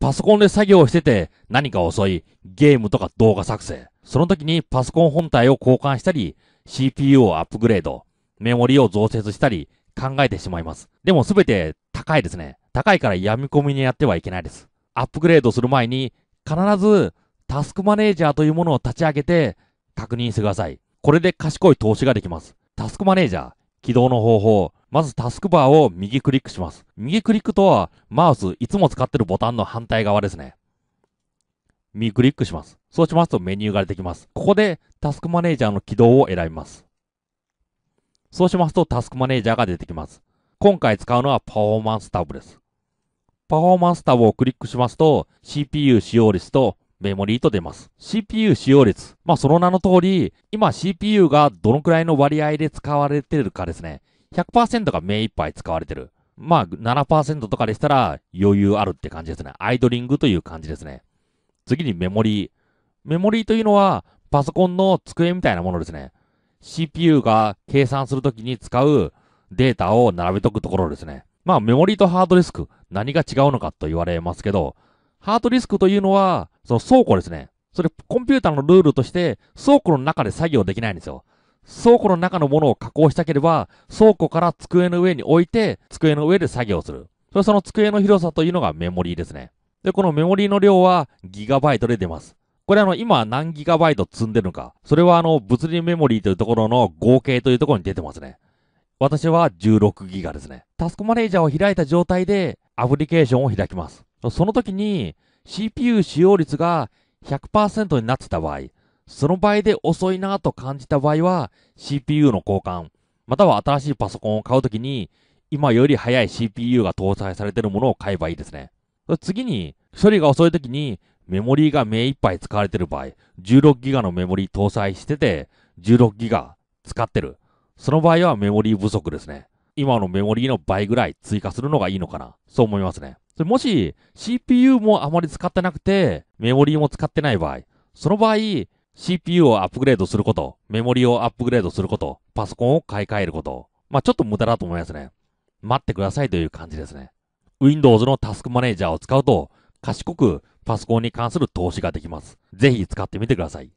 パソコンで作業してて何か遅いゲームとか動画作成。その時にパソコン本体を交換したり、CPU をアップグレード、メモリを増設したり考えてしまいます。でも全て高いですね。高いから闇込みにやってはいけないです。アップグレードする前に必ずタスクマネージャーというものを立ち上げて確認してください。これで賢い投資ができます。タスクマネージャー、起動の方法、まずタスクバーを右クリックします。右クリックとは、マウス、いつも使ってるボタンの反対側ですね。右クリックします。そうしますとメニューが出てきます。ここでタスクマネージャーの起動を選びます。そうしますとタスクマネージャーが出てきます。今回使うのはパフォーマンスタブです。パフォーマンスタブをクリックしますと CPU 使用率とメモリーと出ます。CPU 使用率。まあ、その名の通り、今 CPU がどのくらいの割合で使われてるかですね。100%が目いっぱい使われてる。まあ、7%とかでしたら余裕あるって感じですね。アイドリングという感じですね。次にメモリー。メモリーというのは、パソコンの机みたいなものですね。CPU が計算するときに使うデータを並べとくところですね。まあ、メモリーとハードディスク、何が違うのかと言われますけど、ハードディスクというのは、その倉庫ですね。それ、コンピューターのルールとして、倉庫の中で作業できないんですよ。倉庫の中のものを加工したければ、倉庫から机の上に置いて、机の上で作業する。そその机の広さというのがメモリーですね。で、このメモリーの量はギガバイトで出ます。これあの、今何ギガバイト積んでるのか。それはあの、物理メモリーというところの合計というところに出てますね。私は16ギガですね。タスクマネージャーを開いた状態でアプリケーションを開きます。その時に CPU 使用率が100%になってた場合、その場合で遅いなと感じた場合は、CPU の交換、または新しいパソコンを買うときに、今より早い CPU が搭載されているものを買えばいいですね。次に、処理が遅いときに、メモリーが目いっぱい使われている場合、16GB のメモリー搭載してて、16GB 使ってる。その場合はメモリー不足ですね。今のメモリーの倍ぐらい追加するのがいいのかな。そう思いますね。それもし、CPU もあまり使ってなくて、メモリーも使ってない場合、その場合、CPU をアップグレードすること、メモリをアップグレードすること、パソコンを買い替えること。まあ、ちょっと無駄だと思いますね。待ってくださいという感じですね。Windows のタスクマネージャーを使うと、賢くパソコンに関する投資ができます。ぜひ使ってみてください。